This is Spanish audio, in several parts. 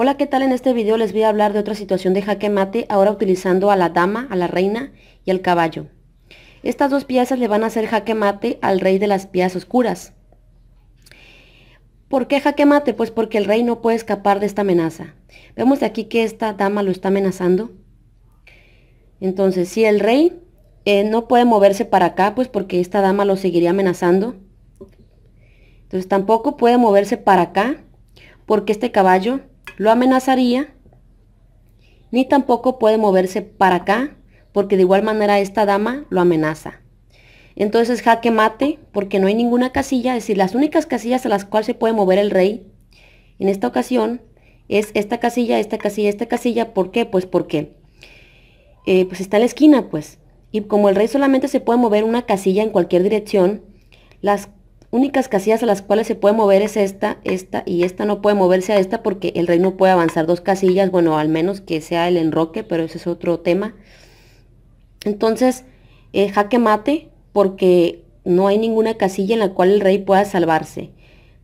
Hola, ¿qué tal? En este video les voy a hablar de otra situación de jaque mate, ahora utilizando a la dama, a la reina y al caballo. Estas dos piezas le van a hacer jaque mate al rey de las piezas oscuras. ¿Por qué jaque mate? Pues porque el rey no puede escapar de esta amenaza. Vemos de aquí que esta dama lo está amenazando. Entonces, si el rey eh, no puede moverse para acá, pues porque esta dama lo seguiría amenazando. Entonces, tampoco puede moverse para acá, porque este caballo lo amenazaría, ni tampoco puede moverse para acá, porque de igual manera esta dama lo amenaza. Entonces jaque mate, porque no hay ninguna casilla, es decir, las únicas casillas a las cuales se puede mover el rey, en esta ocasión, es esta casilla, esta casilla, esta casilla, ¿por qué? Pues porque eh, pues está en la esquina, pues. Y como el rey solamente se puede mover una casilla en cualquier dirección, las únicas casillas a las cuales se puede mover es esta, esta y esta no puede moverse a esta porque el rey no puede avanzar dos casillas, bueno, al menos que sea el enroque, pero ese es otro tema. Entonces, eh, jaque mate porque no hay ninguna casilla en la cual el rey pueda salvarse.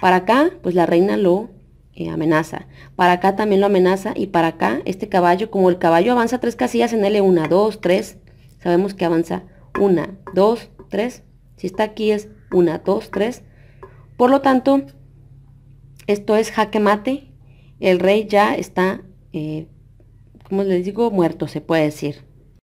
Para acá, pues la reina lo eh, amenaza. Para acá también lo amenaza y para acá este caballo, como el caballo avanza tres casillas en L1, dos, tres, sabemos que avanza una, 2, tres, Si está aquí es una dos tres Por lo tanto, esto es jaque mate. El rey ya está, eh, como les digo, muerto, se puede decir.